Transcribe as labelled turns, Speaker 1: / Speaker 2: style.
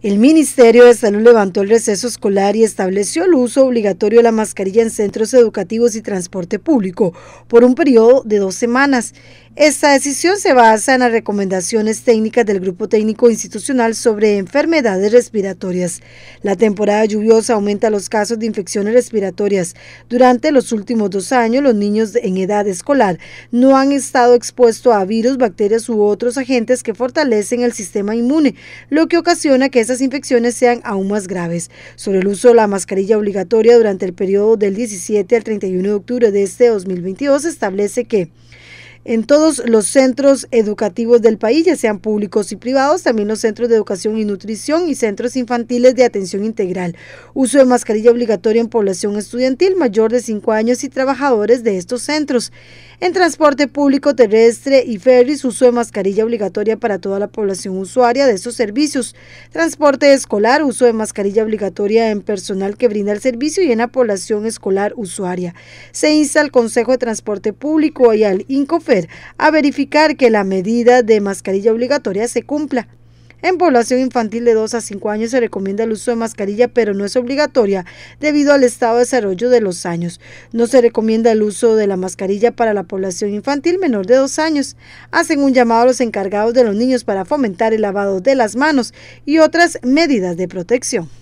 Speaker 1: El Ministerio de Salud levantó el receso escolar y estableció el uso obligatorio de la mascarilla en centros educativos y transporte público por un periodo de dos semanas. Esta decisión se basa en las recomendaciones técnicas del Grupo Técnico Institucional sobre Enfermedades Respiratorias. La temporada lluviosa aumenta los casos de infecciones respiratorias. Durante los últimos dos años, los niños en edad escolar no han estado expuestos a virus, bacterias u otros agentes que fortalecen el sistema inmune, lo que ocasiona que esas infecciones sean aún más graves. Sobre el uso de la mascarilla obligatoria durante el periodo del 17 al 31 de octubre de este 2022, establece que en todos los centros educativos del país, ya sean públicos y privados, también los centros de educación y nutrición y centros infantiles de atención integral. Uso de mascarilla obligatoria en población estudiantil mayor de 5 años y trabajadores de estos centros. En transporte público terrestre y ferries, uso de mascarilla obligatoria para toda la población usuaria de esos servicios. Transporte escolar, uso de mascarilla obligatoria en personal que brinda el servicio y en la población escolar usuaria. Se insta al Consejo de Transporte Público y al INCOFER a verificar que la medida de mascarilla obligatoria se cumpla. En población infantil de 2 a 5 años se recomienda el uso de mascarilla, pero no es obligatoria debido al estado de desarrollo de los años. No se recomienda el uso de la mascarilla para la población infantil menor de 2 años. Hacen un llamado a los encargados de los niños para fomentar el lavado de las manos y otras medidas de protección.